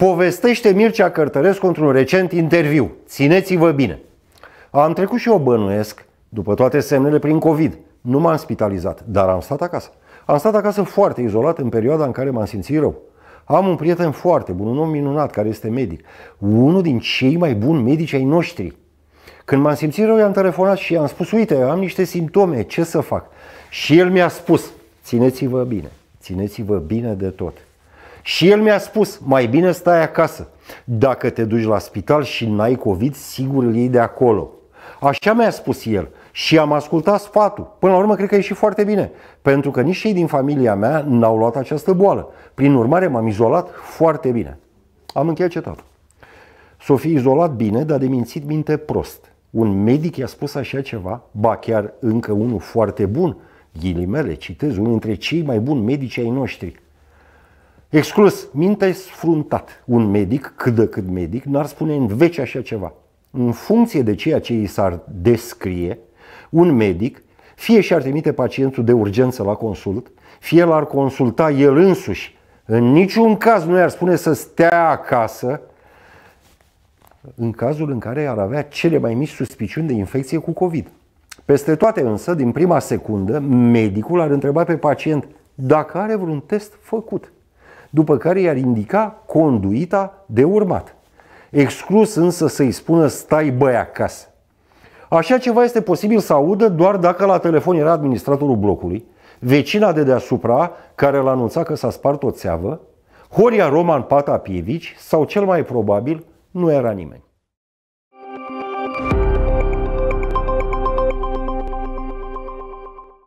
Povestește Mircea Cărtărescu într-un recent interviu. Țineți-vă bine! Am trecut și eu bănuiesc, după toate semnele, prin COVID. Nu m-am spitalizat, dar am stat acasă. Am stat acasă foarte izolat în perioada în care m-am simțit rău. Am un prieten foarte bun, un om minunat care este medic. Unul din cei mai buni medici ai noștri. Când m-am simțit rău, i-am telefonat și i-am spus, uite, am niște simptome, ce să fac? Și el mi-a spus, țineți-vă bine, țineți-vă bine de tot. Și el mi-a spus, mai bine stai acasă. Dacă te duci la spital și n-ai COVID, sigur îl iei de acolo. Așa mi-a spus el și am ascultat sfatul. Până la urmă, cred că e și foarte bine, pentru că nici cei din familia mea n-au luat această boală. Prin urmare, m-am izolat foarte bine. Am încheiat cetatul. S-o fi izolat bine, dar de mințit minte prost. Un medic i-a spus așa ceva, ba chiar încă unul foarte bun, ghilimele, citez, unul dintre cei mai buni medici ai noștri, Exclus, mintea e sfruntat. Un medic, cât de cât medic, n-ar spune în veci așa ceva. În funcție de ceea ce i s-ar descrie, un medic fie și-ar trimite pacientul de urgență la consult, fie l-ar consulta el însuși. În niciun caz nu i-ar spune să stea acasă în cazul în care ar avea cele mai mici suspiciuni de infecție cu COVID. Peste toate însă, din prima secundă, medicul ar întreba pe pacient dacă are vreun test făcut după care i-ar indica conduita de urmat. Exclus însă să-i spună stai băi acasă. Așa ceva este posibil să audă doar dacă la telefon era administratorul blocului, vecina de deasupra care l-a anunțat că s-a spart o țeavă, Horia Roman Patapievici sau cel mai probabil nu era nimeni.